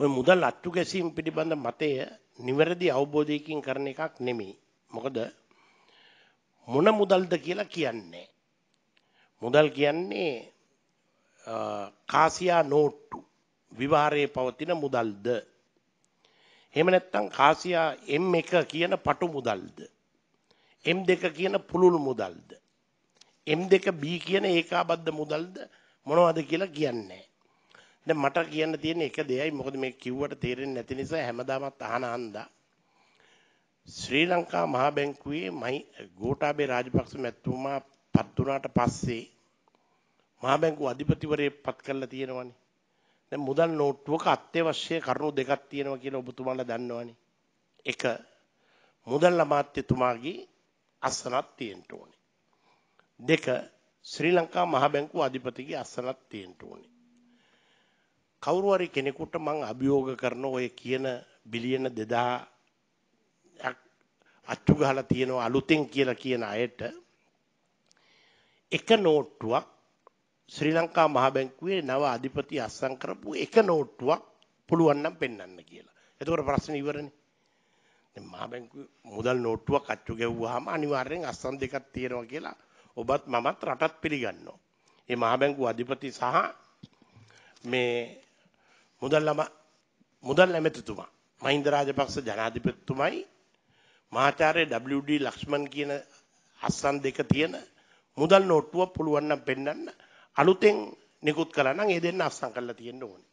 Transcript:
ඔය මුදල් අත්තු ගැසීම පිළිබඳ මතය නිවැරදි අවබෝධයකින් කරන එකක් නෙමෙයි. මොකද මොන මුදල්ද කියලා කියන්නේ. මුදල් කියන්නේ කාසියා නෝට්ටු විවාරයේ පවතින මුදල්ද. එහෙම නැත්නම් කාසියා M1 කියන පටු මුදල්ද. M2 කියන පුළුල් මුදල්ද. M2B කියන ඒකාබද්ධ මුදල්ද මොනවද කියලා කියන්නේ නැහැ. දැන් මට කියන්න තියෙන එක දෙයයි මොකද මේ කිව්වට තේරෙන්නේ නැති නිසා හැමදාමත් අහන අන්දා ශ්‍රී ලංකා මහා බැංකුවේ මයි ගෝඨාභය රාජපක්ෂ මැතිතුමා පත් වුණාට පස්සේ මහා බැංකුව අධිපතිවරේ පත් කරලා තියෙනවනේ දැන් මුදල් නෝට්ටුවක අත්‍යවශ්‍ය කරුණු දෙකක් තියෙනවා කියලා ඔබතුමාලා දන්නවනේ එක මුදල් අමාත්‍යතුමාගේ අසනක් තියෙන්න ඕනේ දෙක ශ්‍රී ලංකා මහ බැංකුව අධිපතිගේ අසනක් තියෙන්න ඕනේ කවුරු හරි කෙනෙකුට මම අභියෝග කරන ඔය කියන බිලියන 2000ක් අච්චු ගහලා තියෙනවා අලුතෙන් කියලා කියන අයට එක නෝට්ටුවක් ශ්‍රී ලංකා මහ බැංකුවේ නව අධිපති අස්සම් කරපු එක නෝට්ටුවක් පුළුවන් නම් පෙන්වන්න කියලා. එතකොට ප්‍රශ්නේ ඉවරනේ. දැන් මහ බැංකුවේ මුදල් නෝට්ටුවක් අච්චු ගැව්වහම අනිවාර්යෙන් අස්සම් දෙකක් තියෙනවා කියලා ඔබත් මමත් රටත් පිළිගන්නවා. ඒ මහ බැංකුව අධිපති සහ මේ මුදල් මුදල් ඇමතිතුමා මහින්ද රාජපක්ෂ ජනාධිපතිතුමයි මාචාර්ය WD ලක්ෂ්මන් කියන අස්සන් දෙක තියෙන මුදල් නෝට්ටුව පුළුවන් නම් පෙන්වන්න අලුතෙන් නිකුත් කරා නම් ඒ දෙන්න අස්සම් කරලා තියෙන්න ඕනේ.